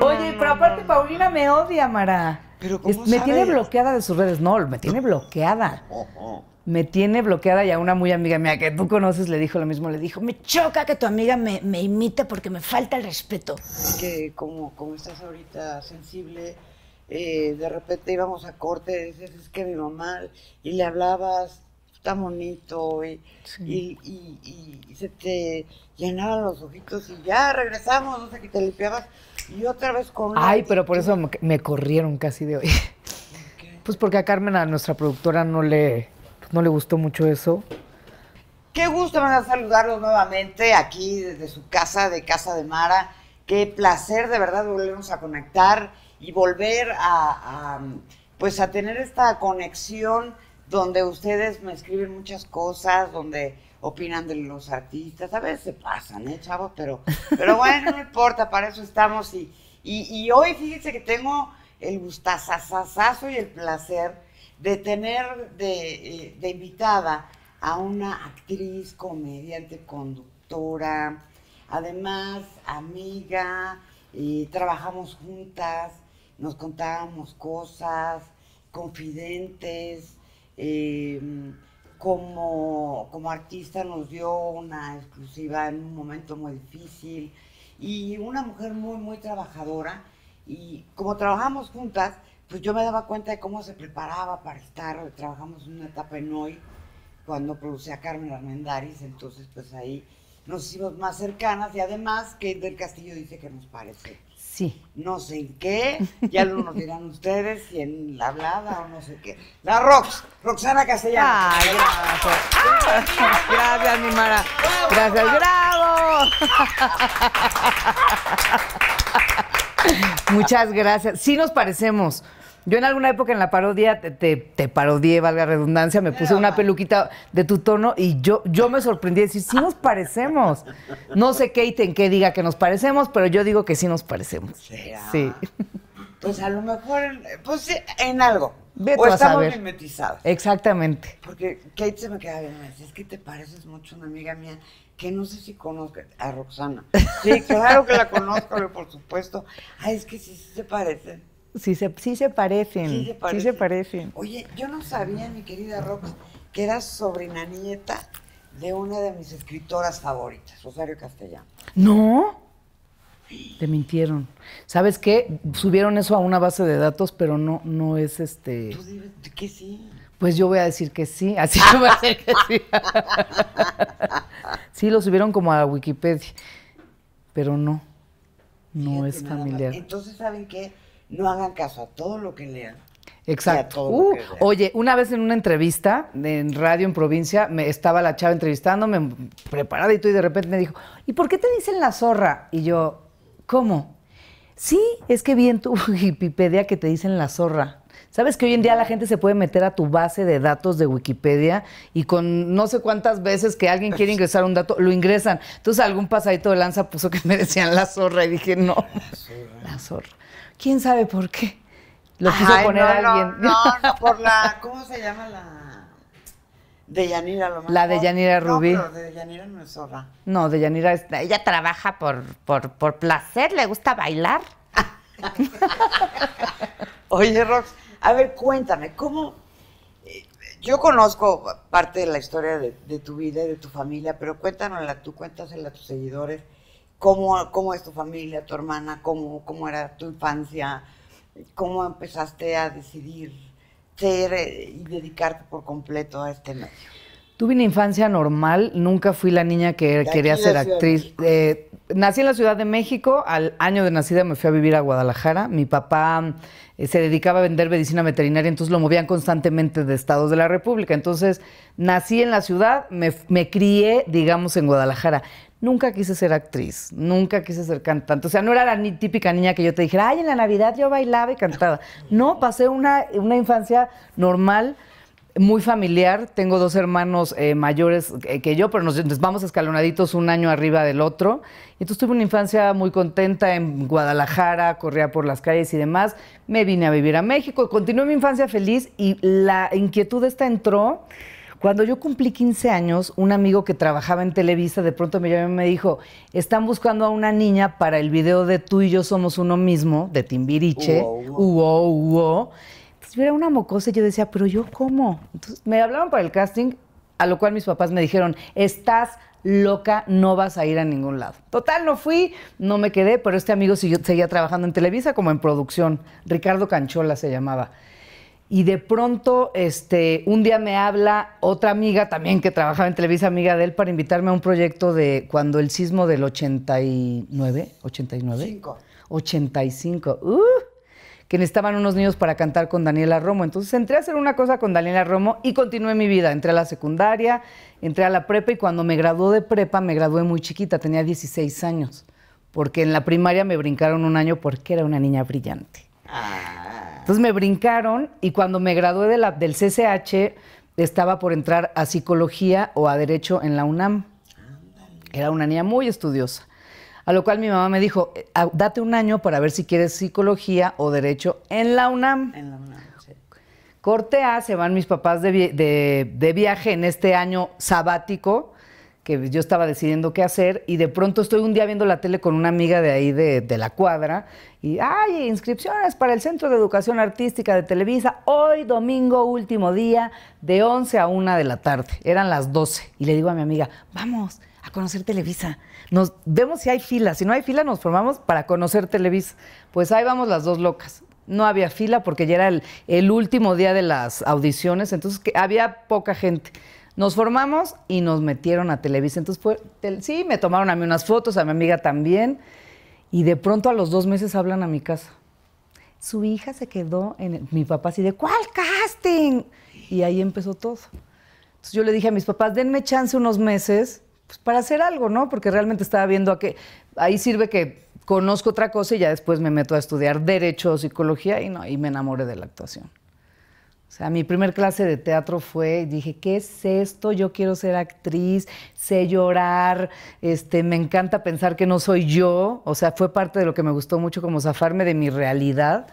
Oye, pero aparte Paulina me odia, Mara. Pero ¿cómo me tiene bloqueada de sus redes. No, me tiene bloqueada. Me tiene bloqueada y a una muy amiga mía que tú conoces le dijo lo mismo. Le dijo, me choca que tu amiga me, imite porque me falta el respeto. Que como, como estás ahorita sensible, eh, de repente íbamos a corte, dices es que mi mamá, y le hablabas está bonito y, se te llenaban los ojitos y ya regresamos, o sea que te limpiabas y otra vez con... Ay, pero por eso me, corrieron casi de hoy. Pues porque a Carmen, a nuestra productora, no le, no le gustó mucho eso. Qué gusto van a saludarlos nuevamente aquí desde su casa, de Casa de Mara. Qué placer de verdad volvernos a conectar y volver a pues a tener esta conexión donde ustedes me escriben muchas cosas, donde opinan de los artistas. A veces se pasan, ¿eh, chavos? Pero, pero bueno, no importa, para eso estamos. Y, y, hoy fíjense que tengo el gustazazazazo y el placer de tener eh, de, invitada a una actriz, comediante, conductora, además amiga, y trabajamos juntas, nos contábamos cosas, confidentes. Eh, como, artista nos dio una exclusiva en un momento muy difícil y una mujer muy, muy trabajadora. Y como trabajamos juntas, pues yo me daba cuenta de cómo se preparaba para estar. Trabajamos en una etapa en hoy, cuando producía Carmen Armendariz, entonces pues ahí nos hicimos más cercanas y además que del Castillo dice que nos parece. Sí. No sé en qué, ya lo nos dirán ustedes, si en la hablada o no sé qué. La Rox, Roxana Castellanos. gracias. gracias, mi Mara. Gracias, bravo. Muchas gracias. Sí nos parecemos. Yo en alguna época en la parodia te, te, parodié, valga redundancia, me puse una peluquita de tu tono y yo, yo me sorprendí a decir, sí nos parecemos. No sé Kate en qué diga que nos parecemos, pero yo digo que sí nos parecemos. Sí. Pues a lo mejor, pues en algo. o estamos mimetizados. Exactamente. Porque Kate se me queda bien, me dice, es que te pareces mucho a una amiga mía que no sé si conozca. a Roxana. Sí, claro que la conozco, pero por supuesto. Ay, es que sí, sí se parecen. Sí se, parecen. Sí se parecen. Oye, yo no sabía, mi querida Rox, que eras sobrina nieta de una de mis escritoras favoritas, Rosario Castellano. ¿No? Te mintieron. ¿Sabes qué? Subieron eso a una base de datos, pero no, no es este. Tú dices que sí. Pues yo voy a decir que sí, así que voy a decir que sí. sí, lo subieron como a Wikipedia, pero no, no es familiar. Entonces, ¿saben qué? no hagan caso a todo lo que lean. Exacto. Uh, oye, una vez en una entrevista en radio en provincia, me estaba la chava entrevistándome, preparada y tú, y de repente me dijo, ¿y por qué te dicen la zorra? Y yo, ¿cómo? Sí, es que vi en tu Wikipedia que te dicen la zorra. ¿Sabes que hoy en día la gente se puede meter a tu base de datos de Wikipedia y con no sé cuántas veces que alguien quiere ingresar un dato, lo ingresan? Entonces algún pasadito de lanza puso que me decían la zorra y dije, no, La zorra quién sabe por qué. Lo quiso poner a alguien. No, no, por la, ¿cómo se llama la? De Yanira, lo más. La de Yanira Rubí. No, pero de Yanira no es zorra. No, de Yanira ella trabaja por, por, por placer, le gusta bailar. Oye, Rox, a ver, cuéntame, ¿cómo? Eh, yo conozco parte de la historia de, de tu vida y de tu familia, pero cuéntanosla tú, cuéntasela a tus seguidores cómo, es tu familia, tu hermana, cómo, cómo era tu infancia, cómo empezaste a decidir ser eh, y dedicarte por completo a este medio. Tuve una infancia normal, nunca fui la niña que quería ser actriz. Eh, nací en la Ciudad de México, al año de nacida me fui a vivir a Guadalajara. Mi papá eh, se dedicaba a vender medicina veterinaria, entonces lo movían constantemente de estados de la República. Entonces nací en la ciudad, me crié, digamos, en Guadalajara nunca quise ser actriz, nunca quise ser cantante. O sea, no era la típica niña que yo te dijera, ay, en la Navidad yo bailaba y cantaba. No, pasé una, una infancia normal, muy familiar. Tengo dos hermanos eh, mayores eh, que yo, pero nos, vamos escalonaditos un año arriba del otro. Y entonces tuve una infancia muy contenta en Guadalajara, corría por las calles y demás. Me vine a vivir a México, continué mi infancia feliz y la inquietud esta entró cuando yo cumplí 15 años, un amigo que trabajaba en Televisa de pronto me llamó y me dijo, están buscando a una niña para el video de Tú y yo somos uno mismo, de Timbiriche, uo, uo. Entonces yo era una mocosa y yo decía, pero yo cómo. Entonces me hablaban para el casting, a lo cual mis papás me dijeron, estás loca, no vas a ir a ningún lado. Total, no fui, no me quedé, pero este amigo yo seguía trabajando en Televisa como en producción. Ricardo Canchola se llamaba y de pronto este, un día me habla otra amiga también que trabajaba en Televisa, amiga de él, para invitarme a un proyecto de cuando el sismo del 89, 89, 85, uh, que necesitaban unos niños para cantar con Daniela Romo. Entonces entré a hacer una cosa con Daniela Romo y continué mi vida. Entré a la secundaria, entré a la prepa y cuando me graduó de prepa me gradué muy chiquita, tenía 16 años, porque en la primaria me brincaron un año porque era una niña brillante. Ah. Entonces me brincaron y cuando me gradué del CCH estaba por entrar a psicología o a derecho en la UNAM. Era una niña muy estudiosa. A lo cual mi mamá me dijo, eh, ah, date un año para ver si quieres psicología o derecho en la UNAM. En se van mis papás de viaje en este año sabático que yo estaba decidiendo qué hacer y de pronto estoy un día viendo la tele con una amiga de ahí de, la cuadra y hay Inscripciones para el Centro de Educación Artística de Televisa hoy domingo último día de 11 a 1 de la tarde. Eran las 12 y le digo a mi amiga, vamos a conocer Televisa. Nos vemos si hay fila. Si no hay fila nos formamos para conocer Televisa. Pues ahí vamos las dos locas no había fila porque ya era el, el, último día de las audiciones, entonces que había poca gente. Nos formamos y nos metieron a Televisa. Entonces, sí, me tomaron a mí unas fotos, a mi amiga también. Y de pronto a los dos meses hablan a mi casa. Su hija se quedó en mi papá así de, ¿cuál casting? Y ahí empezó todo. Entonces yo le dije a mis papás, denme chance unos meses pues, para hacer algo, ¿no? Porque realmente estaba viendo a que ahí sirve que conozco otra cosa y ya después me meto a estudiar derecho o psicología y no, y me enamoré de la actuación. O sea, mi primer clase de teatro fue, dije, ¿qué es esto? Yo quiero ser actriz, sé llorar, este, me encanta pensar que no soy yo. O sea, fue parte de lo que me gustó mucho, como zafarme de mi realidad.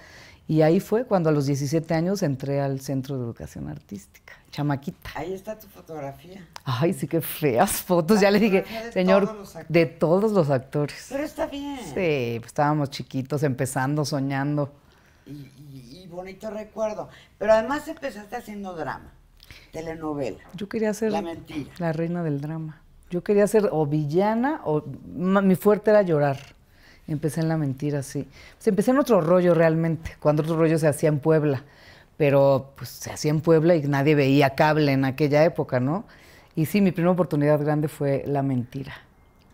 Y ahí fue cuando a los 17 años entré al Centro de Educación Artística, chamaquita. Ahí está tu fotografía. Ay, sí, qué feas fotos. ya le dije, señor, de todos los actores. Pero está bien. Sí, pues, estábamos chiquitos, empezando, soñando. ¿Y, y bonito recuerdo. Pero además empezaste haciendo drama, telenovela. Yo quería ser la, mentira. la reina del drama. Yo quería ser o villana o mi fuerte era llorar. Empecé en la mentira, sí. se pues, empecé en otro rollo realmente, cuando otro rollo se hacía en Puebla. Pero pues se hacía en Puebla y nadie veía cable en aquella época, ¿no? Y sí, mi primera oportunidad grande fue la mentira.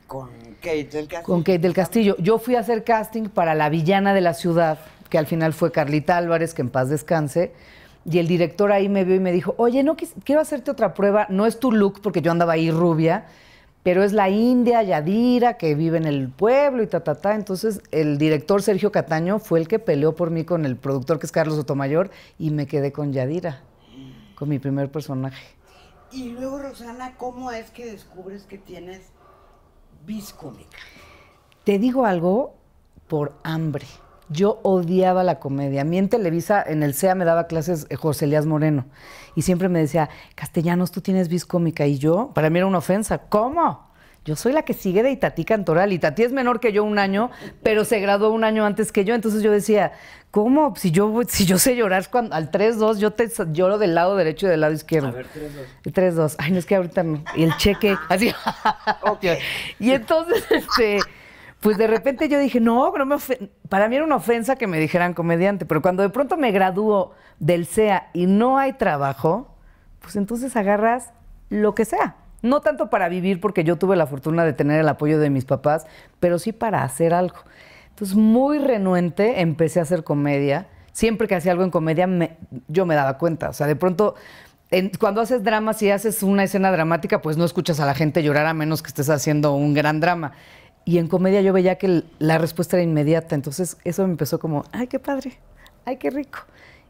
Con Kate del Castillo. Con Kate del Castillo. Yo fui a hacer casting para la villana de la ciudad que al final fue Carlita Álvarez, que en paz descanse. Y el director ahí me vio y me dijo, oye, no quiero hacerte otra prueba, no es tu look, porque yo andaba ahí rubia, pero es la India, Yadira, que vive en el pueblo y ta, ta, ta. Entonces el director Sergio Cataño fue el que peleó por mí con el productor, que es Carlos Otomayor, y me quedé con Yadira, con mi primer personaje. Y luego, Rosana, ¿cómo es que descubres que tienes bis Te digo algo por hambre. Yo odiaba la comedia. A mí en Televisa, en el CEA, me daba clases eh, José Elías Moreno. Y siempre me decía, Castellanos, tú tienes vis Y yo, para mí era una ofensa. ¿Cómo? Yo soy la que sigue de Itatí Cantoral. Itatí es menor que yo un año, pero se graduó un año antes que yo. Entonces yo decía, ¿cómo? Si yo, si yo sé llorar cuando, al 3-2, yo te lloro del lado derecho y del lado izquierdo. A ver, 3-2. 3-2. Ay, no es que ahorita Y el cheque, así. Okay. y entonces, este pues de repente yo dije, no, para mí era una ofensa que me dijeran comediante, pero cuando de pronto me gradúo del SEA y no hay trabajo, pues entonces agarras lo que sea. No tanto para vivir, porque yo tuve la fortuna de tener el apoyo de mis papás, pero sí para hacer algo. Entonces, muy renuente, empecé a hacer comedia. Siempre que hacía algo en comedia, yo me daba cuenta. O sea, de pronto cuando haces dramas si haces una escena dramática, pues no escuchas a la gente llorar a menos que estés haciendo un gran drama. Y en comedia yo veía que la respuesta era inmediata, entonces eso me empezó como, ay, qué padre, ay, qué rico.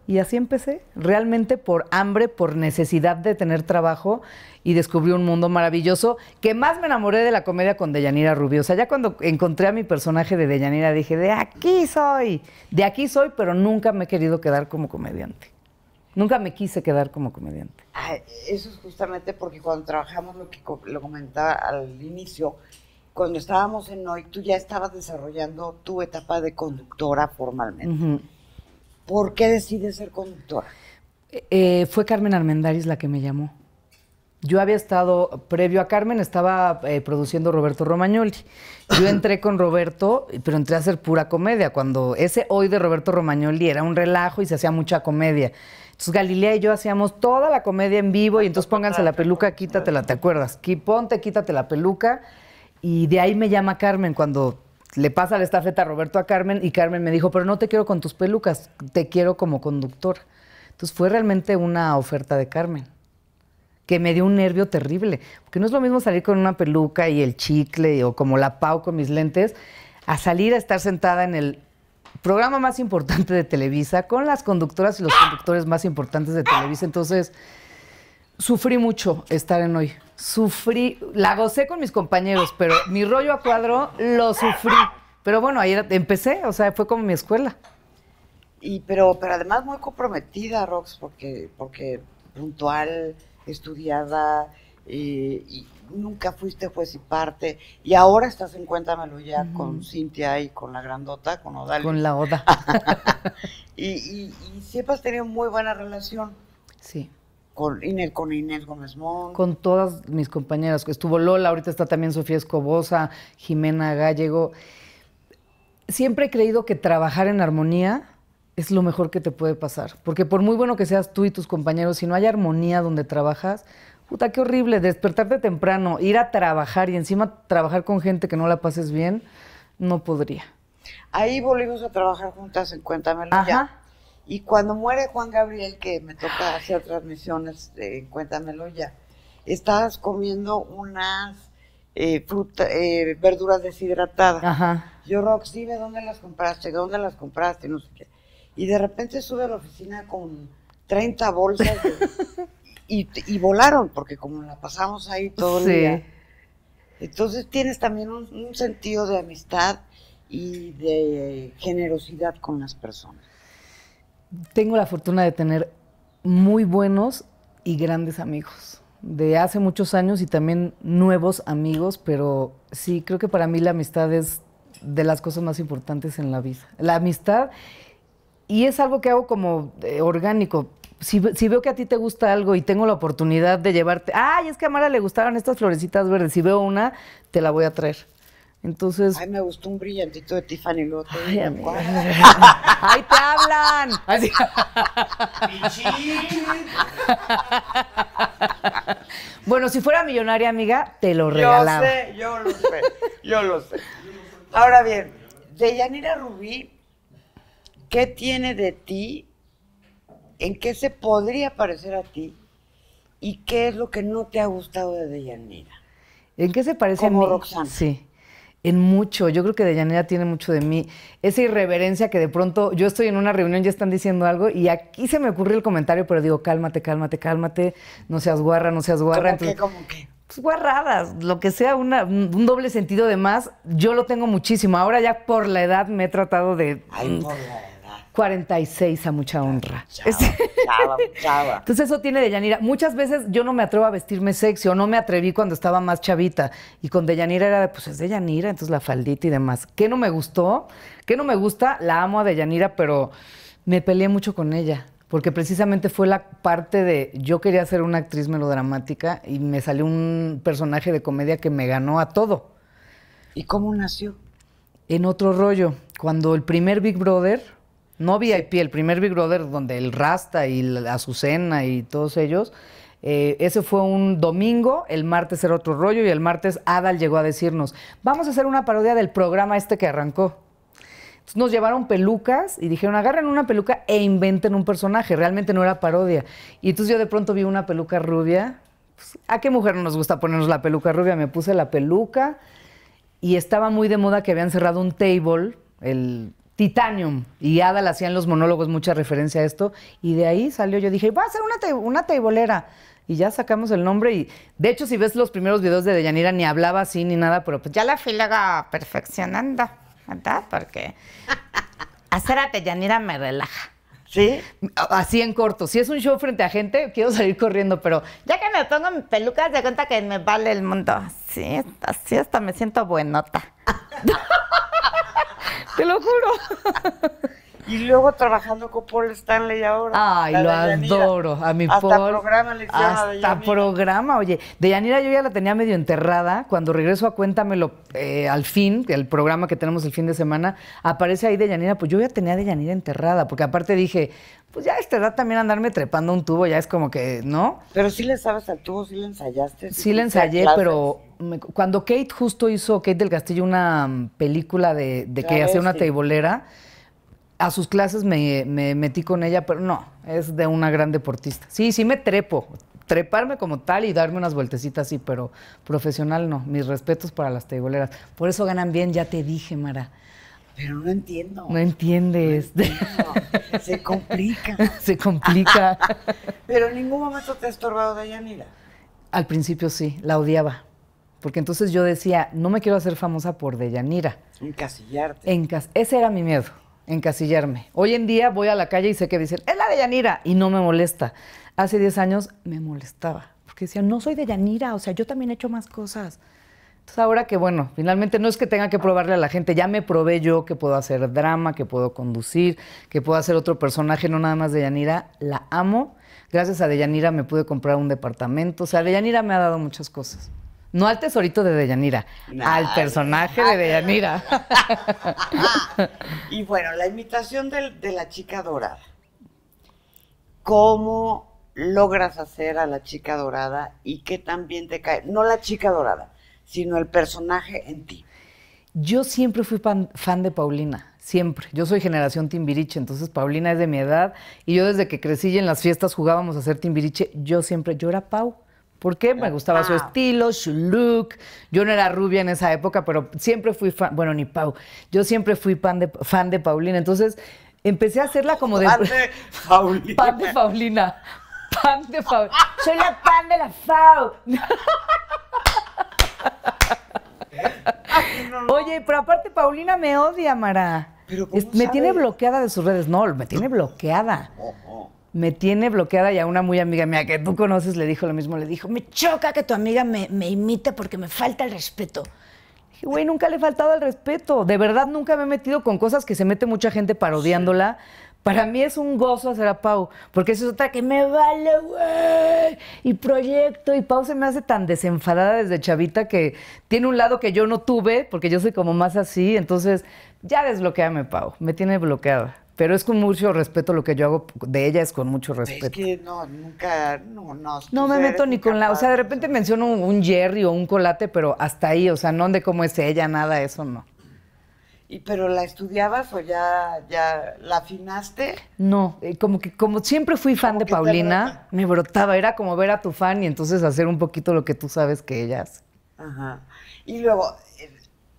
Y así empecé, realmente por hambre, por necesidad de tener trabajo y descubrí un mundo maravilloso que más me enamoré de la comedia con Deyanira Rubio. O sea, ya cuando encontré a mi personaje de Deyanira dije, de aquí soy, de aquí soy, pero nunca me he querido quedar como comediante. Nunca me quise quedar como comediante. Ah, eso es justamente porque cuando trabajamos lo que lo comentaba al inicio, cuando estábamos en hoy, tú ya estabas desarrollando tu etapa de conductora formalmente. ¿Por qué decides ser conductora? Eh, eh, fue Carmen Armendáriz la que me llamó. Yo había estado, previo a Carmen, estaba eh, produciendo Roberto Romagnoli. Yo entré con Roberto, pero entré a hacer pura comedia, cuando ese hoy de Roberto Romagnoli era un relajo y se hacía mucha comedia. Entonces Galilea y yo hacíamos toda la comedia en vivo y entonces pónganse la peluca, quítatela, ¿te acuerdas? Ponte, quítate la peluca. Y de ahí me llama Carmen cuando le pasa la estafeta a Roberto a Carmen y Carmen me dijo, pero no te quiero con tus pelucas, te quiero como conductor. Entonces fue realmente una oferta de Carmen que me dio un nervio terrible, porque no es lo mismo salir con una peluca y el chicle o como la Pau con mis lentes, a salir a estar sentada en el programa más importante de Televisa, con las conductoras y los conductores más importantes de Televisa. Entonces, sufrí mucho estar en hoy sufrí, la gocé con mis compañeros, pero mi rollo a cuadro lo sufrí. Pero bueno, ahí empecé, o sea, fue como mi escuela. Y pero, pero además muy comprometida, Rox, porque, porque puntual, estudiada, eh, y nunca fuiste fue y parte. Y ahora estás en Cuéntamelo ya con Cintia y con la grandota, con Odal Con la Oda. y, y siempre has tenido muy buena relación. Sí con Inés, con Inés Gómez Mont. Con todas mis compañeras. Estuvo Lola, ahorita está también Sofía Escobosa, Jimena Gallego. Siempre he creído que trabajar en armonía es lo mejor que te puede pasar. Porque por muy bueno que seas tú y tus compañeros, si no hay armonía donde trabajas, puta, qué horrible. Despertarte temprano, ir a trabajar y encima trabajar con gente que no la pases bien, no podría. Ahí volvimos a trabajar juntas en Cuéntamelo Ya. Y cuando muere Juan Gabriel, que me toca hacer transmisiones, eh, cuéntamelo ya, estabas comiendo unas eh, eh, verduras deshidratadas. Ajá. Yo, Rox, dime dónde las compraste, dónde las compraste, no sé qué. Y de repente sube a la oficina con 30 bolsas y, volaron, porque como la pasamos ahí todo el día. Entonces tienes también un sentido de amistad y de generosidad con las personas tengo la fortuna de tener muy buenos y grandes amigos de hace muchos años y también nuevos amigos, pero sí, creo que para mí la amistad es de las cosas más importantes en la vida. La amistad, y es algo que hago como eh, orgánico. Si, si, veo que a ti te gusta algo y tengo la oportunidad de llevarte, ay, es que a Mara le gustaron estas florecitas verdes, si veo una, te la voy a traer. Entonces. Ay, me gustó un brillantito de Tiffany Loto Ay, te hablan! bueno, si fuera millonaria, amiga, te lo regalaba. Yo lo sé, yo lo sé. Ahora bien, de Yanira Rubí, ¿qué tiene de ti? ¿En qué se podría parecer a ti? ¿Y qué es lo que no te ha gustado de Deyanira? ¿En qué se parece a mí? Roxana. Sí en mucho. Yo creo que Deyanira tiene mucho de mí. Esa irreverencia que de pronto yo estoy en una reunión, ya están diciendo algo y aquí se me ocurre el comentario, pero digo, cálmate, cálmate, cálmate, no seas guarra, no seas guarra. ¿Cómo Entonces, que, ¿cómo Pues guarradas, lo que sea, una, un doble sentido de más, yo lo tengo muchísimo. Ahora ya por la edad me he tratado de... Ay, mm, por la 46 a mucha honra. Chava, chava, Entonces eso tiene Deyanira. Muchas veces yo no me atrevo a vestirme sexy o no me atreví cuando estaba más chavita. Y con Deyanira era de, pues es Deyanira, entonces la faldita y demás. ¿Qué no me gustó? ¿Qué no me gusta? La amo a Deyanira, pero me peleé mucho con ella. Porque precisamente fue la parte de yo quería ser una actriz melodramática y me salió un personaje de comedia que me ganó a todo. ¿Y cómo nació? En otro rollo. Cuando el primer Big Brother no VIP, el primer Big Brother donde el Rasta y la Azucena y todos ellos, eh, ese fue un domingo, el martes era otro rollo y el martes Adal llegó a decirnos, vamos a hacer una parodia del programa este que arrancó. Entonces nos llevaron pelucas y dijeron, agarren una peluca e inventen un personaje, realmente no era parodia. Y entonces yo de pronto vi una peluca rubia. Pues, ¿A qué mujer no nos gusta ponernos la peluca rubia? Me puse la peluca y estaba muy de moda que habían cerrado un table el Titanium y Adal hacían los monólogos mucha referencia a esto y de ahí salió yo dije, voy a hacer una, teibolera y ya sacamos el nombre y de hecho si ves los primeros videos de Deyanira ni hablaba así ni nada, pero pues ya la fui luego perfeccionando, ¿verdad? Porque hacer a Deyanira me relaja. ¿Sí? Así en corto. Si es un show frente a gente, quiero salir corriendo, pero ya que me pongo mi peluca, de cuenta que me vale el mundo. Sí, así hasta me siento buenota. Te lo juro. Y luego trabajando con Paul Stanley ahora. Ay, lo adoro. A mi hasta programa le Hasta programa, oye. De yo ya la tenía medio enterrada. Cuando regreso a Cuéntamelo eh, al fin, el programa que tenemos el fin de semana, aparece ahí De Pues yo ya tenía De Yanira enterrada, porque aparte dije, pues ya a esta edad también andarme trepando un tubo ya es como que, ¿no? Pero sí le sabes al tubo, sí le ensayaste. Sí, le ensayé, pero cuando Kate justo hizo, Kate del Castillo, una mm, película de, que hacía una teibolera a sus clases me, metí con ella, pero no, es de una gran deportista. Sí, sí me trepo, treparme como tal y darme unas vueltecitas, sí, pero profesional no. Mis respetos para las teboleras. Por eso ganan bien, ya te dije, Mara. Pero no entiendo. No entiendes. Se complica. Se complica. pero ningún momento te ha estorbado Deyanira? Al principio sí, la odiaba. Porque entonces yo decía, no me quiero hacer famosa por Deyanira. Encasillarte. Encas Ese era mi miedo encasillarme. Hoy en día voy a la calle y sé que dicen, es la de Yanira, y no me molesta. Hace 10 años me molestaba, porque decían, no soy de Yanira, o sea, yo también he hecho más cosas. Entonces ahora que bueno, finalmente no es que tenga que probarle a la gente, ya me probé yo que puedo hacer drama, que puedo conducir, que puedo hacer otro personaje, no nada más de Yanira, la amo. Gracias a Yanira me pude comprar un departamento, o sea, Yanira me ha dado muchas cosas. No al tesorito de Deyanira, al personaje de Deyanira. y bueno, la imitación de, la chica dorada. ¿Cómo logras hacer a la chica dorada y qué también te cae? No la chica dorada, sino el personaje en ti. Yo siempre fui fan, de Paulina, siempre. Yo soy generación timbiriche, entonces Paulina es de mi edad y yo desde que crecí en las fiestas jugábamos a hacer timbiriche, yo siempre, yo era Pau porque me gustaba su ah. estilo, su look. Yo no era rubia en esa época, pero siempre fui fan, bueno, ni Pau, yo siempre fui fan de, fan de Paulina. Entonces empecé a hacerla como de... Pan de Paulina. Pan de Paulina. Pan de Paulina. Soy la pan de la Fau. ¿Eh? Oye, pero aparte Paulina me odia, Mara. me tiene bloqueada de sus redes. No, me tiene bloqueada. Oh, oh me tiene bloqueada y a una muy amiga mía que tú conoces le dijo lo mismo, le dijo, me choca que tu amiga me, me imite porque me falta el respeto. Dije, güey, nunca le he faltado el respeto. De verdad nunca me he metido con cosas que se mete mucha gente parodiándola. Para mí es un gozo hacer a Pau, porque es otra que me vale, güey, y proyecto, y Pau se me hace tan desenfadada desde chavita que tiene un lado que yo no tuve, porque yo soy como más así, entonces ya desbloqueame, Pau, me tiene bloqueada. Pero es con mucho respeto lo que yo hago de ella, es con mucho respeto. Es que no, nunca, no, no. No me meto ni con la, o sea, de repente menciono un Jerry o un colate, pero hasta ahí, o sea, no de cómo es ella, nada, eso no. ¿Y pero la estudiabas o ya, ya la afinaste? No, eh, como que como siempre fui fan de Paulina, me brotaba, era como ver a tu fan y entonces hacer un poquito lo que tú sabes que ella hace. Ajá. Y luego, eh,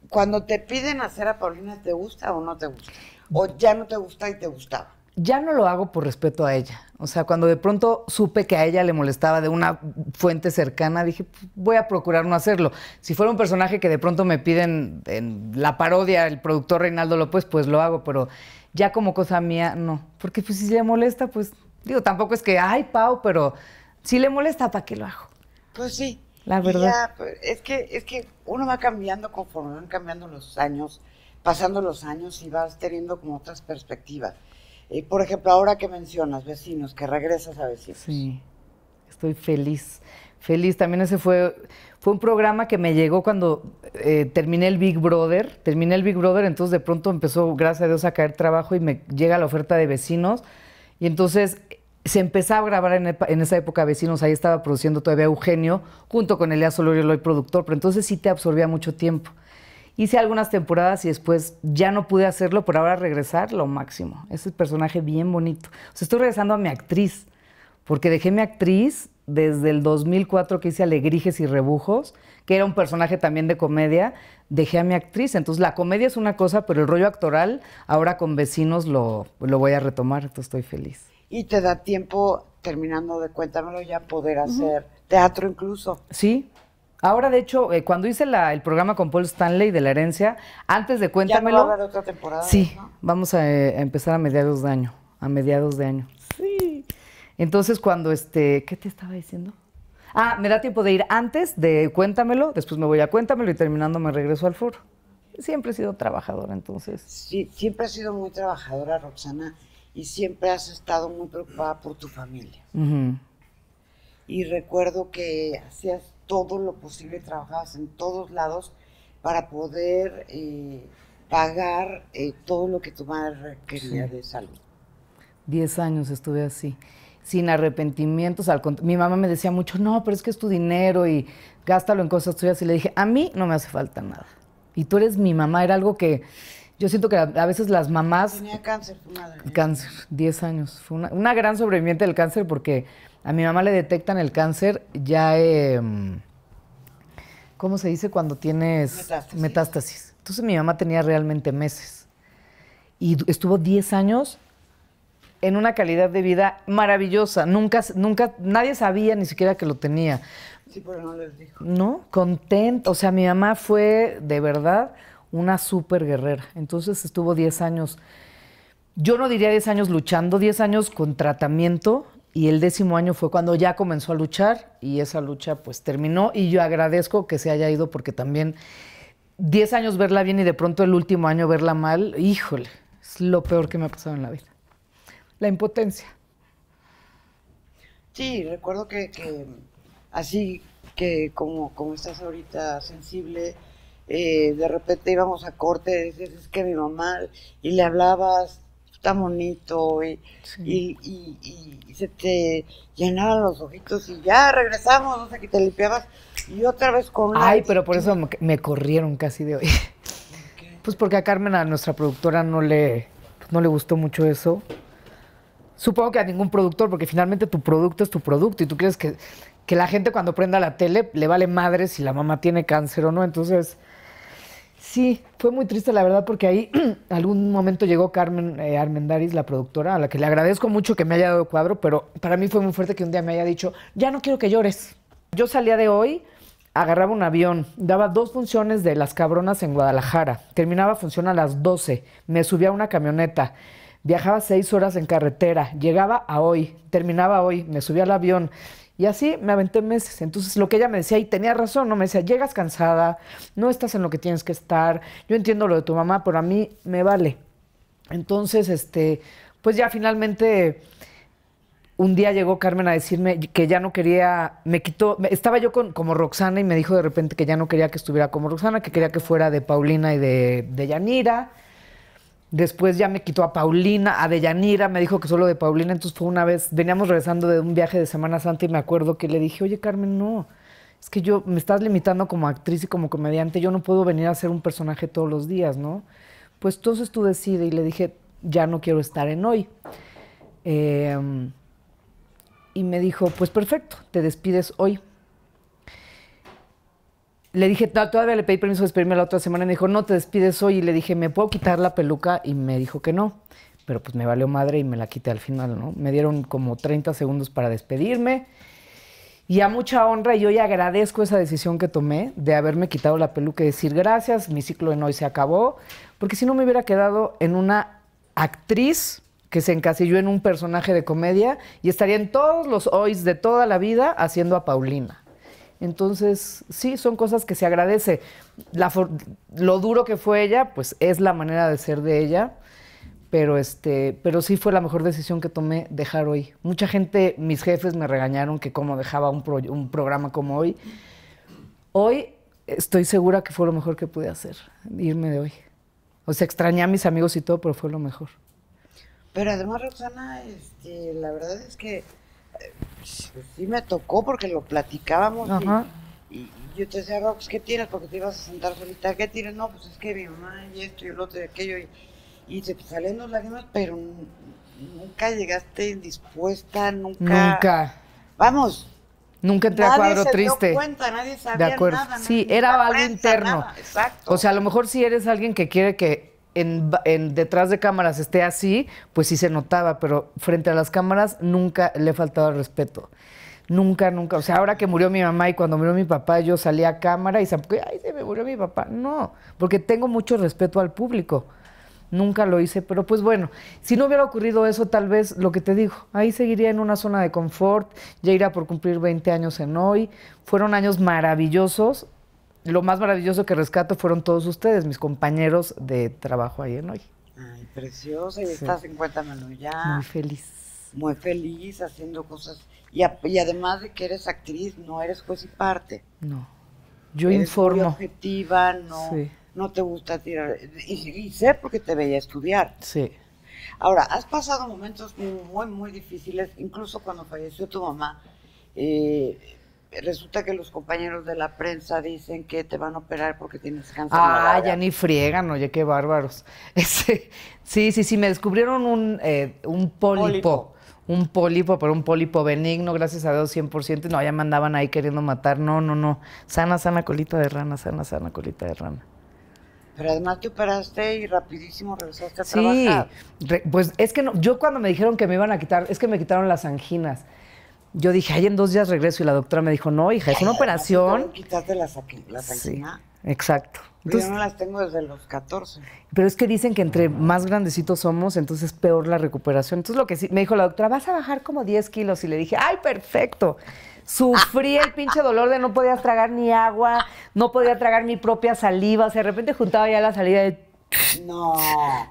cuando te piden hacer a Paulina, ¿te gusta o no te gusta? ¿O ya no te gusta y te gustaba? Ya no lo hago por respeto a ella. O sea, cuando de pronto supe que a ella le molestaba de una fuente cercana, dije, pues, voy a procurar no hacerlo. Si fuera un personaje que de pronto me piden en la parodia el productor Reinaldo López, pues lo hago, pero ya como cosa mía, no. Porque pues, si le molesta, pues digo, tampoco es que, ay, Pau, pero si le molesta, ¿para qué lo hago? Pues sí. La verdad. Pues, es que, es que uno va cambiando conforme van cambiando los años pasando los años y vas teniendo como otras perspectivas. Eh, por ejemplo, ahora que mencionas vecinos, que regresas a vecinos. Sí, estoy feliz, feliz. También ese fue, fue un programa que me llegó cuando eh, terminé el Big Brother. Terminé el Big Brother, entonces de pronto empezó, gracias a Dios, a caer trabajo y me llega la oferta de vecinos. Y entonces eh, se empezaba a grabar en, esa época Vecinos, ahí estaba produciendo todavía Eugenio, junto con Elías Solorio, el productor, pero entonces sí te absorbía mucho tiempo. Hice algunas temporadas y después ya no pude hacerlo, pero ahora regresar lo máximo. Es personaje bien bonito. estoy regresando a mi actriz, porque dejé mi actriz desde el 2004 que hice Alegrijes y Rebujos, que era un personaje también de comedia, dejé a mi actriz. Entonces la comedia es una cosa, pero el rollo actoral ahora con vecinos lo, lo voy a retomar, entonces estoy feliz. Y te da tiempo, terminando de cuéntamelo ya, poder hacer teatro incluso. Sí, Ahora, de hecho, eh, cuando hice el programa con Paul Stanley de la herencia, antes de cuéntamelo. Ya no otra temporada. Sí, vamos eh, a, empezar a mediados de año. A mediados de año. Sí. Entonces, cuando este. ¿Qué te estaba diciendo? Ah, me da tiempo de ir antes de cuéntamelo, después me voy a cuéntamelo y terminando me regreso al foro. Siempre he sido trabajadora, entonces. Sí, siempre has sido muy trabajadora, Roxana, y siempre has estado muy preocupada por tu familia. Y recuerdo que hacías todo lo posible, trabajabas en todos lados para poder eh, pagar eh, todo lo que tu madre quería de salud. Diez años estuve así, sin arrepentimientos. Al mi mamá me decía mucho, no, pero es que es tu dinero y gástalo en cosas tuyas. Y le dije, a mí no me hace falta nada. Y tú eres mi mamá, era algo que yo siento que a veces las mamás... Tenía cáncer tu madre. Cáncer, 10 años. Fue una gran sobreviviente del cáncer porque a mi mamá le detectan el cáncer ya, em, ¿cómo se dice cuando tienes metástasis. Entonces mi mamá tenía realmente meses y estuvo 10 años en una calidad de vida maravillosa. Nunca, nunca, nadie sabía ni siquiera que lo tenía. Sí, pero no les dijo. No, contenta. O sea, mi mamá fue de verdad una súper guerrera. Entonces estuvo 10 años. Yo no diría 10 años luchando, 10 años con tratamiento y el décimo año fue cuando ya comenzó a luchar y esa lucha pues terminó y yo agradezco que se haya ido porque también 10 años verla bien y de pronto el último año verla mal, híjole, es lo peor que me ha pasado en la vida. La impotencia. Sí, recuerdo que, así que como, como estás ahorita sensible, eh, de repente íbamos a corte, es que mi mamá, y le hablabas Está bonito y, se te llenaban los ojitos y ya regresamos, o sea que te limpiabas y otra vez con... Ay, pero por eso me, corrieron casi de hoy. Pues porque a Carmen, a nuestra productora, no le, no le gustó mucho eso. Supongo que a ningún productor, porque finalmente tu producto es tu producto y tú crees que, que la gente cuando prenda la tele le vale madre si la mamá tiene cáncer o no. Entonces, Sí, fue muy triste la verdad porque ahí algún momento llegó Carmen eh, Armendariz, la productora, a la que le agradezco mucho que me haya dado cuadro, pero para mí fue muy fuerte que un día me haya dicho, ya no quiero que llores. Yo salía de hoy, agarraba un avión, daba dos funciones de Las Cabronas en Guadalajara, terminaba función a las 12, me subía a una camioneta, viajaba seis horas en carretera, llegaba a hoy, terminaba hoy, me subía al avión, y así me aventé meses. Entonces lo que ella me decía, y tenía razón, ¿no? Me decía, llegas cansada, no estás en lo que tienes que estar, yo entiendo lo de tu mamá, pero a mí me vale. Entonces, este, pues ya finalmente un día llegó Carmen a decirme que ya no quería, me quitó, estaba yo con, como Roxana y me dijo de repente que ya no quería que estuviera como Roxana, que quería que fuera de Paulina y de, de Yanira. Después ya me quitó a Paulina, a Deyanira, me dijo que solo de Paulina, entonces fue una vez, veníamos regresando de un viaje de Semana Santa y me acuerdo que le dije, oye Carmen, no, es que yo me estás limitando como actriz y como comediante, yo no puedo venir a ser un personaje todos los días, ¿no? Pues entonces tú decide y le dije, ya no quiero estar en hoy. Em, y me dijo, pues perfecto, te despides hoy le dije, todavía le pedí permiso de despedirme la otra semana. Y me dijo, no te despides hoy. Y le dije, ¿me puedo quitar la peluca? Y me dijo que no. Pero pues me valió madre y me la quité al final, ¿no? Me dieron como 30 segundos para despedirme. Y a mucha honra, yo ya agradezco esa decisión que tomé de haberme quitado la peluca y decir gracias, mi ciclo en hoy se acabó, porque si no me hubiera quedado en una actriz que se encasilló en un personaje de comedia y estaría en todos los hoys de toda la vida haciendo a Paulina. Entonces, sí, son cosas que se agradece. lo duro que fue ella, pues es la manera de ser de ella, pero, este, pero sí fue la mejor decisión que tomé dejar hoy. Mucha gente, mis jefes me regañaron que cómo dejaba un, programa como hoy. Hoy estoy segura que fue lo mejor que pude hacer, irme de hoy. O sea, extrañé a mis amigos y todo, pero fue lo mejor. Pero además, Roxana, este, la verdad es que pues, sí me tocó porque lo platicábamos Y, yo te decía, Rox, ¿qué tienes? Porque te ibas a sentar solita, ¿qué tienes? No, pues es que mi mamá y esto y el otro y aquello y, y se salen los lágrimas, pero nunca llegaste indispuesta, nunca... Nunca. Vamos, Nunca entré a cuadro se triste. Dio cuenta, nadie sabía de acuerdo. Nada, sí, era algo interno. exacto. O sea, a lo mejor si eres alguien que quiere que en, detrás de cámaras esté así, pues sí se notaba, pero frente a las cámaras nunca le faltaba respeto. Nunca, nunca. O sea, ahora que murió mi mamá y cuando murió mi papá, yo salí a cámara y se, ay, se me murió mi papá. No, porque tengo mucho respeto al público. Nunca lo hice, pero pues bueno, si no hubiera ocurrido eso, tal vez lo que te digo, ahí seguiría en una zona de confort, ya irá por cumplir 20 años en hoy. Fueron años maravillosos, lo más maravilloso que rescato fueron todos ustedes, mis compañeros de trabajo ahí en hoy. Ay, preciosa, y estás en Cuéntamelo ya. Muy feliz. Muy feliz haciendo cosas. Y, además de que eres actriz, no eres juez y parte. No. Yo informo. informo. objetiva, no, no te gusta tirar. Y, sé porque te veía estudiar. Sí. Ahora, has pasado momentos muy, muy difíciles, incluso cuando falleció tu mamá. Eh, resulta que los compañeros de la prensa dicen que te van a operar porque tienes cáncer. Ah, ya ni friegan, oye, qué bárbaros. sí, sí, sí, me descubrieron un, eh, un pólipo, un pólipo, pero un pólipo benigno, gracias a Dios, 100%. No, ya me andaban ahí queriendo matar. No, no, no. Sana, sana, colita de rana, sana, sana, colita de rana. Pero además te operaste y rapidísimo regresaste a trabajar. Sí, pues es que no, yo cuando me dijeron que me iban a quitar, es que me quitaron las anginas yo dije, ay, en dos días regreso. Y la doctora me dijo, no, hija, es una operación. Quitaste la, las sí, exacto. yo no las tengo desde los 14. Pero es que dicen que entre más grandecitos somos, entonces peor la recuperación. Entonces lo que sí, me dijo la doctora, vas a bajar como 10 kilos. Y le dije, ay, perfecto. Sufrí el pinche dolor de no podías tragar ni agua, no podía tragar mi propia saliva. O sea, de repente juntaba ya la salida de... No.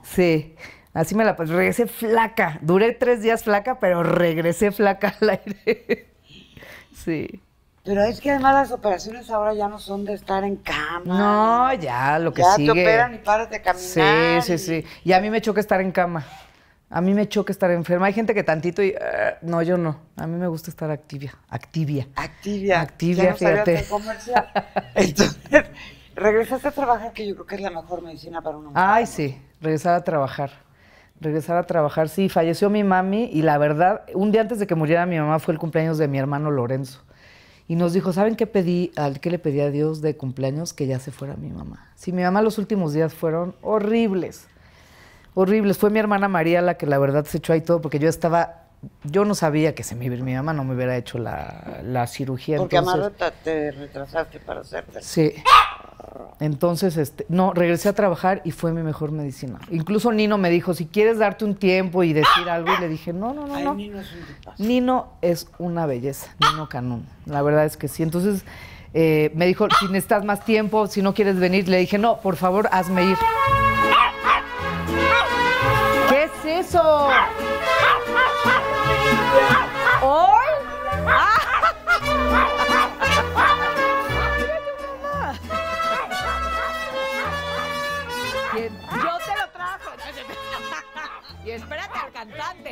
Sí. Así me la Regresé flaca. Duré tres días flaca, pero regresé flaca al aire. sí. Pero es que además las operaciones ahora ya no son de estar en cama. No, ya, lo que sigue. Ya te operan y paras de caminar. Sí, sí, sí. Y a mí me choca estar en cama. A mí me choca estar enferma. Hay gente que tantito y... Ah, no, yo no. A mí me gusta estar activia. Activia. Activia. Activia, ya Entonces, regresaste a trabajar, que yo creo que es la mejor medicina para uno. Ay, sí. Regresar a trabajar regresar a trabajar. Sí, falleció mi mami y la verdad, un día antes de que muriera mi mamá fue el cumpleaños de mi hermano Lorenzo. Y nos dijo, ¿saben qué pedí, al que le pedí a Dios de cumpleaños? Que ya se fuera mi mamá. si mi mamá los últimos días fueron horribles, horribles. Fue mi hermana María la que la verdad se echó ahí todo, porque yo estaba yo no sabía que se me mi mamá no me hubiera hecho la, cirugía. Porque Amado te retrasaste para hacerte. Sí. Entonces, este, no, regresé a trabajar y fue mi mejor medicina. Incluso Nino me dijo, si quieres darte un tiempo y decir algo, y le dije, no, no, no, no. Nino es, es una belleza, Nino Canón. La verdad es que sí. Entonces, eh, me dijo, si necesitas más tiempo, si no quieres venir, le dije, no, por favor, hazme ir. ¿Qué es eso? cantante.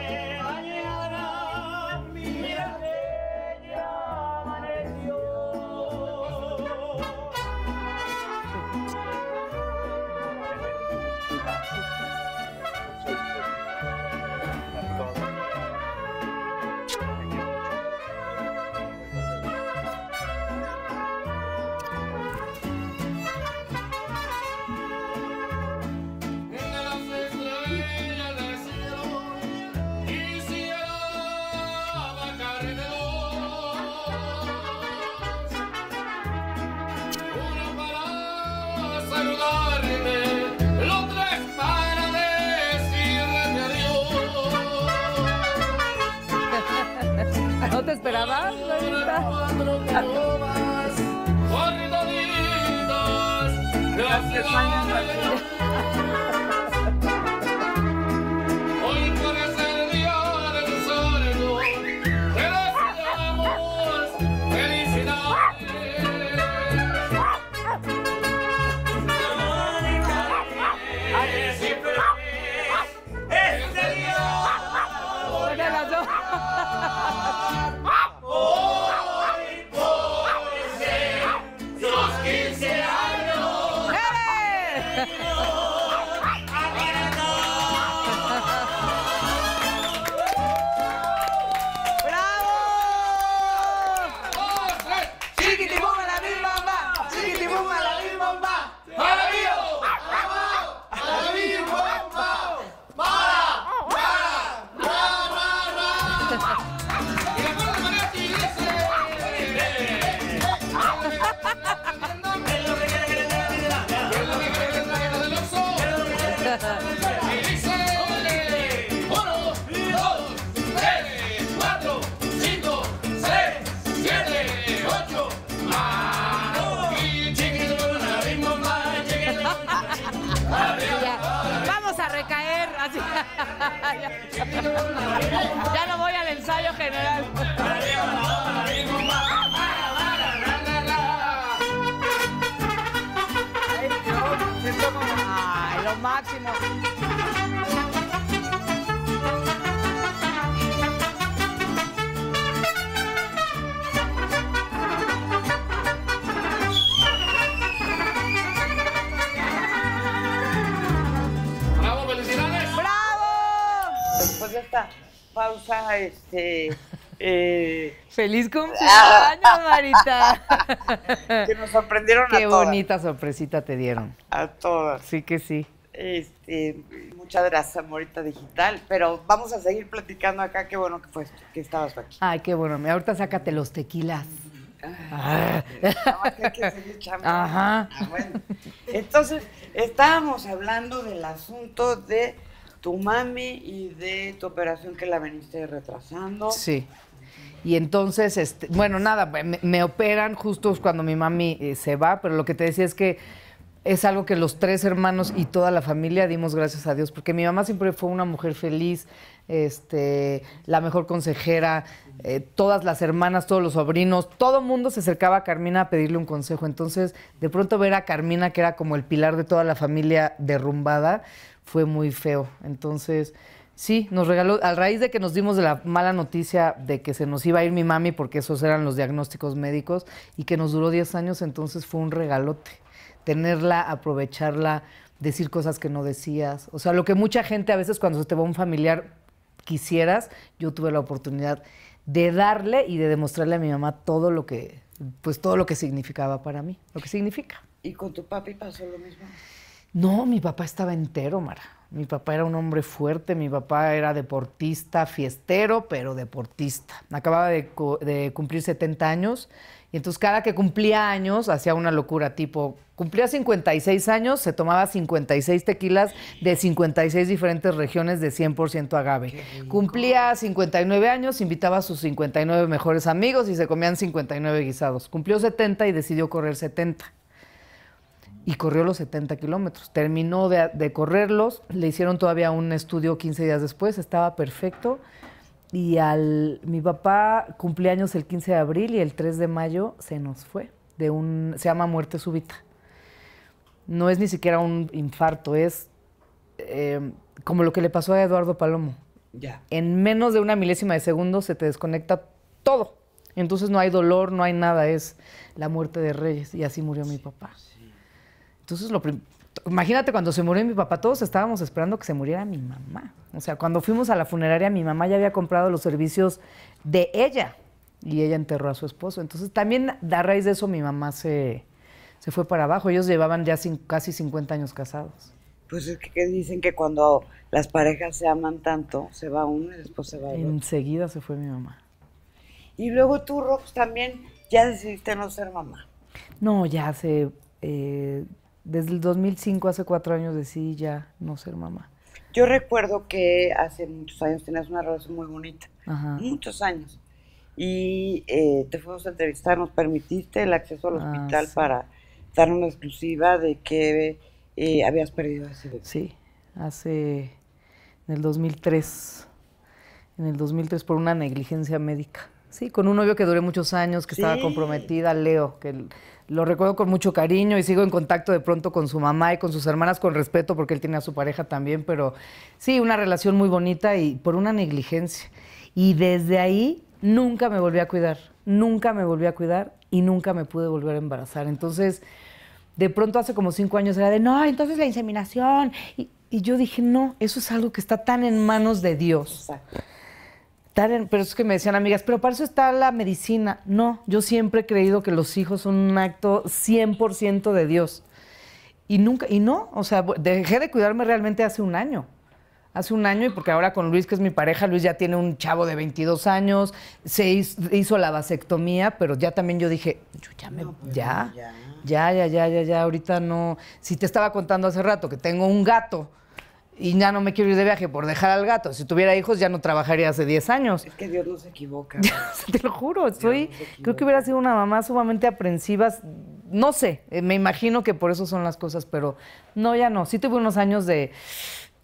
esperabas, Gracias, este... Eh, ¡Feliz cumpleaños, ah. Marita! que nos sorprendieron a todas. Qué bonita sorpresita te dieron. A, todas. Sí que sí. Este, muchas gracias, Morita Digital. Pero vamos a seguir platicando acá. Qué bueno que fue que estabas aquí. Ay, qué bueno. Ahorita sácate los tequilas. Ah, Ajá. Ah, Entonces, estábamos hablando del asunto de tu mami y de tu operación que la veniste retrasando. Sí. Y entonces, este, bueno, nada, me, operan justo cuando mi mami eh, se va, pero lo que te decía es que es algo que los tres hermanos y toda la familia dimos gracias a Dios, porque mi mamá siempre fue una mujer feliz, este, la mejor consejera, eh, todas las hermanas, todos los sobrinos, todo el mundo se acercaba a Carmina a pedirle un consejo. Entonces, de pronto ver a Carmina, que era como el pilar de toda la familia derrumbada, fue muy feo. Entonces, sí, nos regaló, a raíz de que nos dimos de la mala noticia de que se nos iba a ir mi mami, porque esos eran los diagnósticos médicos, y que nos duró 10 años, entonces fue un regalote. Tenerla, aprovecharla, decir cosas que no decías. O sea, lo que mucha gente a veces cuando se te va un familiar quisieras, yo tuve la oportunidad de darle y de demostrarle a mi mamá todo lo que, pues todo lo que significaba para mí, lo que significa. ¿Y con tu papi pasó lo mismo? No, mi papá estaba entero, Mara. Mi papá era un hombre fuerte, mi papá era deportista, fiestero, pero deportista. Acababa de, cumplir 70 años y entonces cada que cumplía años hacía una locura, tipo, cumplía 56 años, se tomaba 56 tequilas de 56 diferentes regiones de 100% agave. Cumplía 59 años, invitaba a sus 59 mejores amigos y se comían 59 guisados. Cumplió 70 y decidió correr 70 y corrió los 70 kilómetros. Terminó de, correrlos, le hicieron todavía un estudio 15 días después, estaba perfecto. Y al mi papá cumpleaños el 15 de abril y el 3 de mayo se nos fue. De un, se llama muerte súbita. No es ni siquiera un infarto, es em, como lo que le pasó a Eduardo Palomo. Ya. En menos de una milésima de segundo se te desconecta todo. Entonces no hay dolor, no hay nada, es la muerte de Reyes. Y así murió mi papá. Entonces, lo imagínate cuando se murió mi papá, todos estábamos esperando que se muriera mi mamá. O sea, cuando fuimos a la funeraria, mi mamá ya había comprado los servicios de ella y ella enterró a su esposo. Entonces, también a raíz de eso, mi mamá se, se fue para abajo. Ellos llevaban ya casi 50 años casados. Pues es que dicen que cuando las parejas se aman tanto, se va uno y después se va el otro. Enseguida se fue mi mamá. Y luego tú, Rox, también ya decidiste no ser mamá. No, ya se desde el 2005, hace cuatro años, decidí ya no ser mamá. Yo recuerdo que hace muchos años tenías una relación muy bonita, muchos años, y eh, te fuimos a entrevistar, nos permitiste el acceso al ah, hospital para dar una exclusiva de que eh, habías perdido ese bebé. Sí, hace en el 2003, en el 2003 por una negligencia médica. Sí, con un novio que duré muchos años, que estaba comprometida, Leo, que lo recuerdo con mucho cariño y sigo en contacto de pronto con su mamá y con sus hermanas con respeto porque él tiene a su pareja también, pero sí, una relación muy bonita y por una negligencia. Y desde ahí nunca me volví a cuidar, nunca me volví a cuidar y nunca me pude volver a embarazar. Entonces, de pronto hace como cinco años era de, no, entonces la inseminación. Y, yo dije, no, eso es algo que está tan en manos de Dios pero es que me decían amigas, pero para eso está la medicina. No, yo siempre he creído que los hijos son un acto 100% de Dios. Y nunca, y no, o sea, dejé de cuidarme realmente hace un año. Hace un año, y porque ahora con Luis, que es mi pareja, Luis ya tiene un chavo de 22 años, se hizo, la vasectomía, pero ya también yo dije, yo ya me. Pues, ya, ya, ya, ya, ya, ya, ahorita no. Si te estaba contando hace rato que tengo un gato y ya no me quiero ir de viaje por dejar al gato. Si tuviera hijos ya no trabajaría hace 10 años. Es que Dios no se equivoca. Te lo juro, estoy, creo que hubiera sido una mamá sumamente aprensiva. No sé, eh, me imagino que por eso son las cosas, pero no, ya no. Sí tuve unos años de,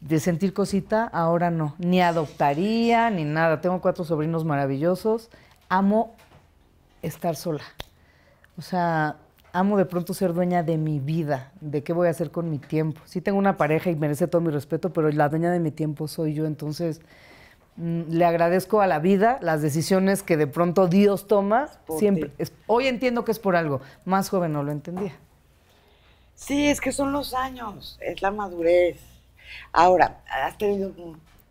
de sentir cosita, ahora no. Ni adoptaría, ni nada. Tengo cuatro sobrinos maravillosos. Amo estar sola. O sea, amo de pronto ser dueña de mi vida, de qué voy a hacer con mi tiempo. Sí tengo una pareja y merece todo mi respeto, pero la dueña de mi tiempo soy yo, entonces mm, le agradezco a la vida las decisiones que de pronto Dios toma. Siempre. hoy entiendo que es por algo. Más joven no lo entendía. Sí, es que son los años, es la madurez. Ahora, has tenido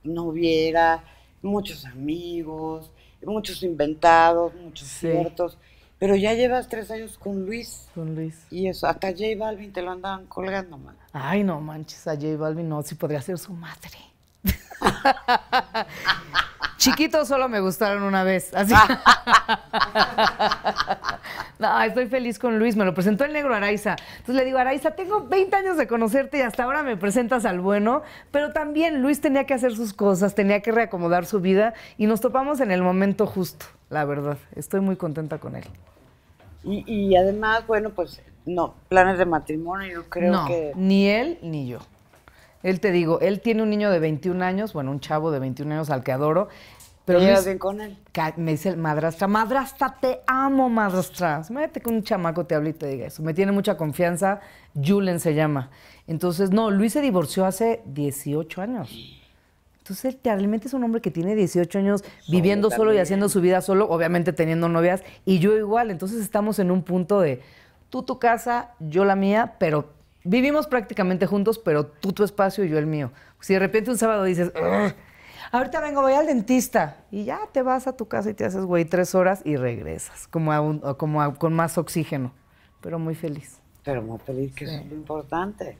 noviera, muchos amigos, muchos inventados, muchos sí. ciertos. Pero ya llevas tres años con Luis. Con Luis. Y eso, hasta Jay Balvin te lo andaban colgando, man. Ay, no manches, a J Balvin no, si podría ser su madre. Chiquito solo me gustaron una vez. Así. estoy feliz con Luis, me lo presentó el negro Araiza. Entonces le digo, Araiza, tengo 20 años de conocerte y hasta ahora me presentas al bueno, pero también Luis tenía que hacer sus cosas, tenía que reacomodar su vida y nos topamos en el momento justo, la verdad. Estoy muy contenta con él. Y, además, bueno, pues no, planes de matrimonio, yo creo no, Ni él ni yo. Él te digo, él tiene un niño de 21 años, bueno, un chavo de 21 años al que adoro. Pero me bien con él. Me dice el madrastra, madrastra, te amo, madrastra. Imagínate que un chamaco te hable y te diga eso. Me tiene mucha confianza. Julen se llama. Entonces, no, Luis se divorció hace 18 años. Entonces, realmente es un hombre que tiene 18 años viviendo solo y haciendo su vida solo, obviamente teniendo novias, y yo igual. Entonces, estamos en un punto de tú tu casa, yo la mía, pero vivimos prácticamente juntos, pero tú tu espacio y yo el mío. Si de repente un sábado dices, ahorita vengo, voy al dentista. Y ya te vas a tu casa y te haces, güey, tres horas y regresas, como, con más oxígeno, pero muy feliz. Pero muy feliz, que es lo importante.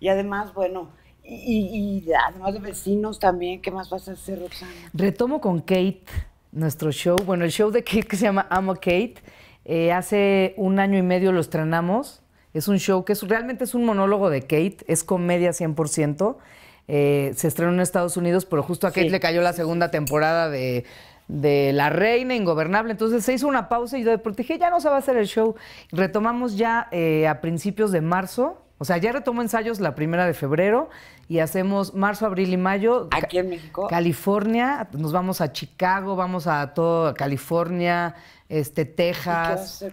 Y además, bueno, y, además de vecinos también, ¿qué más vas a hacer, Roxana? Retomo con Kate nuestro show, bueno, el show de Kate que se llama Amo Kate. Eh, hace un año y medio lo estrenamos. Es un show que realmente es un monólogo de Kate, es comedia 100%. Eh, se estrenó en Estados Unidos, pero justo a Kate le cayó la segunda temporada de, La Reina Ingobernable. Entonces se hizo una pausa y yo de dije, ya no se va a hacer el show. Retomamos ya eh, a principios de marzo. O sea, ya retomó ensayos la primera de febrero y hacemos marzo, abril y mayo. Aquí en México. California, nos vamos a Chicago, vamos a todo California, este, Texas.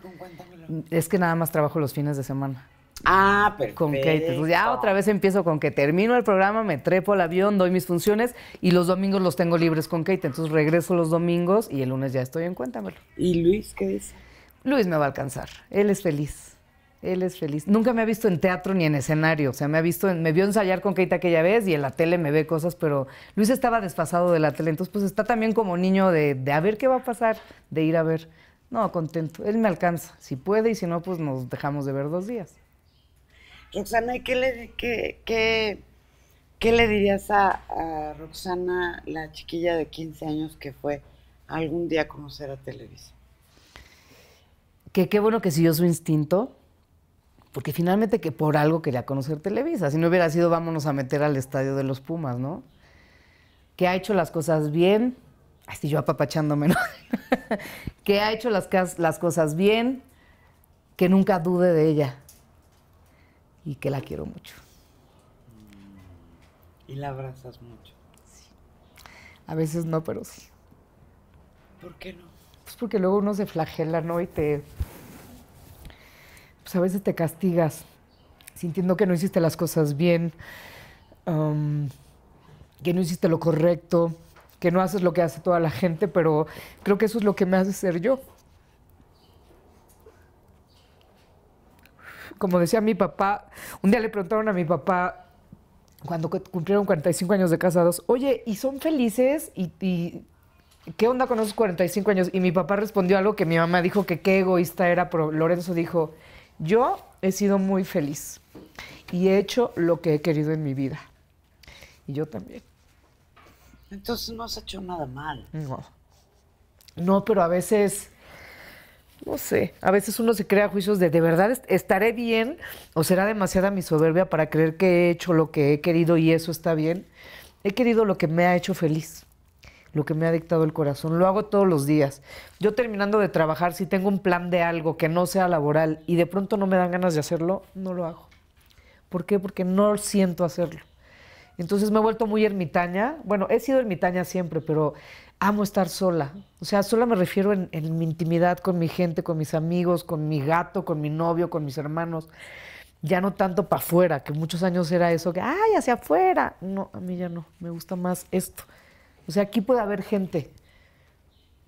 Es que nada más trabajo los fines de semana. Ah, perfecto. Con Kate. ya otra vez empiezo con que termino el programa, me trepo al avión, doy mis funciones y los domingos los tengo libres con Kate. Entonces regreso los domingos y el lunes ya estoy en Cuéntamelo. ¿Y Luis qué dice? Luis me va a alcanzar. Él es feliz. Él es feliz. Nunca me ha visto en teatro ni en escenario. O sea, me ha visto, me vio ensayar con Keita aquella vez y en la tele me ve cosas, pero Luis estaba desfasado de la tele. Entonces, pues está también como niño de, de a ver qué va a pasar, de ir a ver. No, contento. Él me alcanza. Si puede y si no, pues nos dejamos de ver dos días. Roxana, ¿y qué le, le dirías a, Roxana, la chiquilla de 15 años que fue algún día a conocer a Televisa? Que qué bueno que siguió su instinto, porque finalmente que por algo quería conocer Televisa. Si no hubiera sido, vámonos a meter al estadio de los Pumas, ¿no? Que ha hecho las cosas bien, así yo apapachándome, ¿no? que ha hecho las, las cosas bien, que nunca dude de ella y que la quiero mucho. Y la abrazas mucho. Sí. A veces no, pero sí. ¿Por qué no? Pues porque luego uno se flagela, ¿no? Y te. Pues a veces te castigas, sintiendo que no hiciste las cosas bien, um, que no hiciste lo correcto, que no haces lo que hace toda la gente, pero creo que eso es lo que me hace ser yo. como decía mi papá, un día le preguntaron a mi papá, cuando cumplieron 45 años de casados, oye, ¿y son felices? ¿Y, qué onda con esos 45 años? Y mi papá respondió algo que mi mamá dijo que qué egoísta era, pero Lorenzo dijo, yo he sido muy feliz y he hecho lo que he querido en mi vida. Y yo también. Entonces no has hecho nada mal. No. No, pero a veces no sé, a veces uno se crea juicios de de verdad estaré bien o será demasiada mi soberbia para creer que he hecho lo que he querido y eso está bien. He querido lo que me ha hecho feliz, lo que me ha dictado el corazón. Lo hago todos los días. Yo terminando de trabajar, si tengo un plan de algo que no sea laboral y de pronto no me dan ganas de hacerlo, no lo hago. ¿Por qué? Porque no siento hacerlo. Entonces me he vuelto muy ermitaña. Bueno, he sido ermitaña siempre, pero amo estar sola. O sea, sola me refiero en, mi intimidad con mi gente, con mis amigos, con mi gato, con mi novio, con mis hermanos. Ya no tanto para afuera, que muchos años era eso, que, ay, hacia afuera. No, a mí ya no, me gusta más esto. O sea, aquí puede haber gente.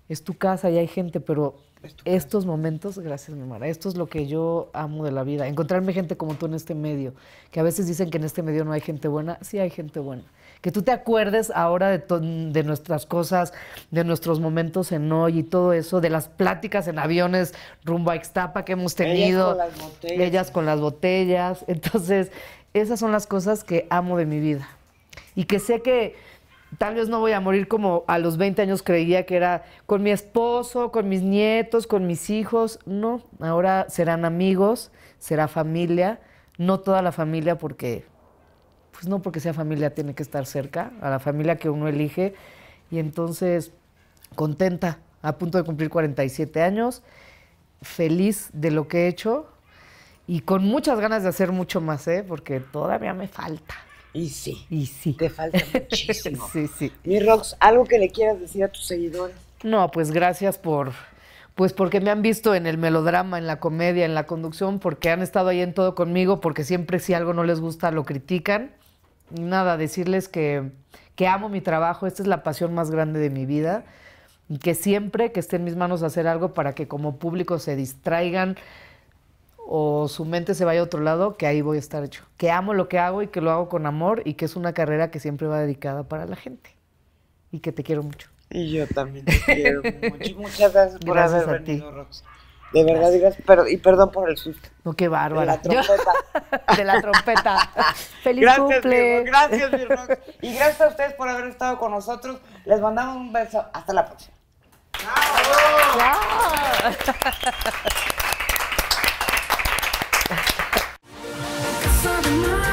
Es tu casa y hay gente, pero estos momentos, gracias, mi mamá, esto es lo que yo amo de la vida. Encontrarme gente como tú en este medio, que a veces dicen que en este medio no hay gente buena, sí hay gente buena que tú te acuerdes ahora de, nuestras cosas, de nuestros momentos en hoy y todo eso, de las pláticas en aviones rumbo a Ixtapa que hemos tenido. Ellas las botellas. Ellas con las botellas. Entonces, esas son las cosas que amo de mi vida. Y que sé que tal vez no voy a morir como a los 20 años creía que era con mi esposo, con mis nietos, con mis hijos. No, ahora serán amigos, será familia. No toda la familia porque pues no porque sea familia tiene que estar cerca, a la familia que uno elige. Y entonces, contenta, a punto de cumplir 47 años, feliz de lo que he hecho y con muchas ganas de hacer mucho más, ¿eh? porque todavía me falta. Y sí. Y sí. Te falta muchísimo. sí, sí. Rox, ¿algo que le quieras decir a tus seguidores? No, pues gracias por, pues porque me han visto en el melodrama, en la comedia, en la conducción, porque han estado ahí en todo conmigo, porque siempre si algo no les gusta lo critican nada, decirles que, amo mi trabajo, esta es la pasión más grande de mi vida, y que siempre que esté en mis manos hacer algo para que como público se distraigan o su mente se vaya a otro lado, que ahí voy a estar hecho. Que amo lo que hago y que lo hago con amor y que es una carrera que siempre va dedicada para la gente. Y que te quiero mucho. Y yo también te quiero mucho. Muchas gracias por gracias a ti. De verdad, digas, y perdón por el susto. No, qué bárbaro. De la trompeta. de la trompeta. Feliz gracias, cumple. gracias, mi Y gracias a ustedes por haber estado con nosotros. Les mandamos un beso. Hasta la próxima.